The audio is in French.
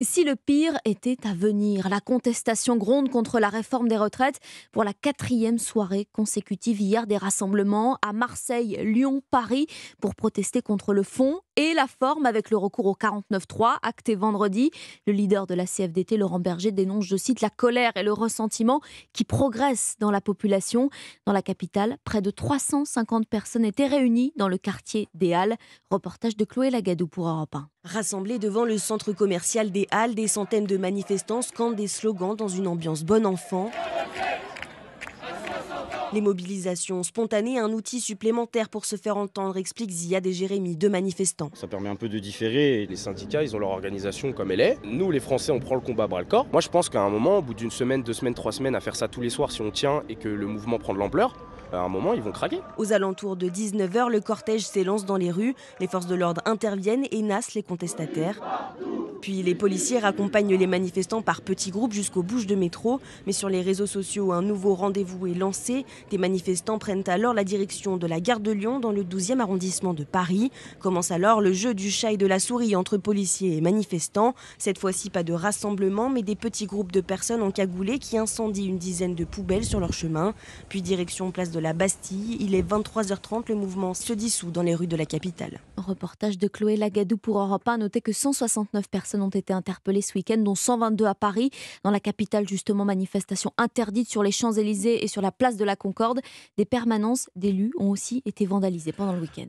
Si le pire était à venir, la contestation gronde contre la réforme des retraites pour la quatrième soirée consécutive hier des rassemblements à Marseille, Lyon, Paris pour protester contre le fond et la forme avec le recours au 49-3, acté vendredi. Le leader de la CFDT, Laurent Berger, dénonce, je cite, la colère et le ressentiment qui progressent dans la population. Dans la capitale, près de 350 personnes étaient réunies dans le quartier des Halles. Reportage de Chloé Lagadou pour Europe 1. Rassemblés devant le centre commercial des Halles, des centaines de manifestants scandent des slogans dans une ambiance bon enfant. Les mobilisations spontanées, un outil supplémentaire pour se faire entendre, explique Ziad et Jérémy, deux manifestants. Ça permet un peu de différer. Les syndicats, ils ont leur organisation comme elle est. Nous, les Français, on prend le combat bras le corps. Moi, je pense qu'à un moment, au bout d'une semaine, deux semaines, trois semaines, à faire ça tous les soirs, si on tient et que le mouvement prend de l'ampleur, à un moment, ils vont craquer. Aux alentours de 19h, le cortège s'élance dans les rues. Les forces de l'ordre interviennent et nassent les contestataires. Puis les policiers accompagnent les manifestants par petits groupes jusqu'aux bouches de métro. Mais sur les réseaux sociaux, un nouveau rendez-vous est lancé. Des manifestants prennent alors la direction de la gare de Lyon dans le 12e arrondissement de Paris. Commence alors le jeu du chat et de la souris entre policiers et manifestants. Cette fois-ci, pas de rassemblement, mais des petits groupes de personnes en cagoulé qui incendient une dizaine de poubelles sur leur chemin. Puis direction place de la Bastille. Il est 23h30. Le mouvement se dissout dans les rues de la capitale. Reportage de Chloé Lagadou pour Europe 1. que 169 personnes ont été interpellés ce week-end, dont 122 à Paris, dans la capitale justement, manifestation interdite sur les Champs-Élysées et sur la place de la Concorde. Des permanences d'élus ont aussi été vandalisées pendant le week-end.